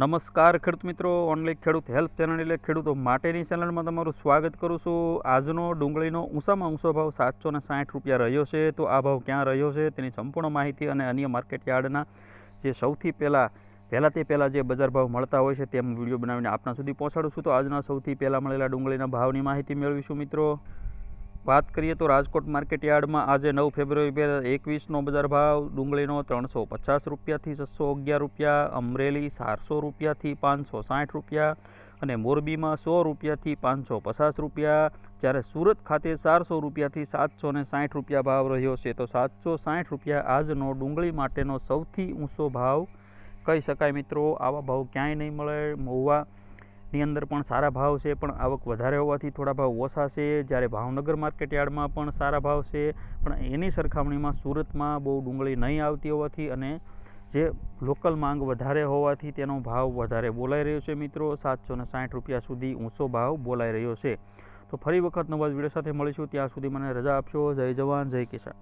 નમસ્કાર ખેડૂત મિત્રો ઓનલાઈન ખેડૂત હેલ્પ ચેનલ એટલે ખેડૂતો માટેની ચેનલમાં તમારું સ્વાગત કરું છું આજનો ડુંગળીનો ઊંચામાં ઊંચો ભાવ સાતસો સાઠ રૂપિયા રહ્યો છે તો આ ભાવ ક્યાં રહ્યો છે તેની સંપૂર્ણ માહિતી અને અન્ય માર્કેટ યાર્ડના જે સૌથી પહેલાં પહેલાં તે પહેલાં જે બજાર ભાવ મળતા હોય છે તેમ વિડીયો બનાવીને આપના સુધી પહોંચાડું છું તો આજના સૌથી પહેલાં મળેલા ડુંગળીના ભાવની માહિતી મેળવીશું મિત્રો વાત કરીએ તો રાજકોટ માર્કેટ યાર્ડમાં આજે નવ ફેબ્રુઆરી બે હજાર એકવીસનો બજાર ભાવ ડુંગળીનો ત્રણસો પચાસ રૂપિયાથી છસો અગિયાર રૂપિયા અમરેલી ચારસો રૂપિયાથી પાંચસો સાઠ રૂપિયા અને મોરબીમાં સો રૂપિયાથી પાંચસો પચાસ રૂપિયા જ્યારે સુરત ખાતે ચારસો રૂપિયાથી સાતસો ને સાઠ રૂપિયા ભાવ રહ્યો છે તો સાતસો સાઠ રૂપિયા આજનો ડુંગળી માટેનો સૌથી ઊંચો ભાવ કહી શકાય મિત્રો આવા ભાવ ક્યાંય નહીં મળે મહુવા ની અંદર પણ સારા ભાવ છે પણ આવક વધારે હોવાથી થોડા ભાવ ઓછા છે જ્યારે ભાવનગર માર્કેટયાર્ડમાં પણ સારા ભાવ છે પણ એની સરખામણીમાં સુરતમાં બહુ ડુંગળી નહીં આવતી હોવાથી અને જે લોકલ માંગ વધારે હોવાથી તેનો ભાવ વધારે બોલાઈ રહ્યો છે મિત્રો સાતસો ને સાઠ રૂપિયા સુધી ઊંચો ભાવ બોલાઈ રહ્યો છે તો ફરી વખત નવા વિડીયો સાથે મળીશું ત્યાં સુધી મને રજા આપશો જય જવાન જય કિસાન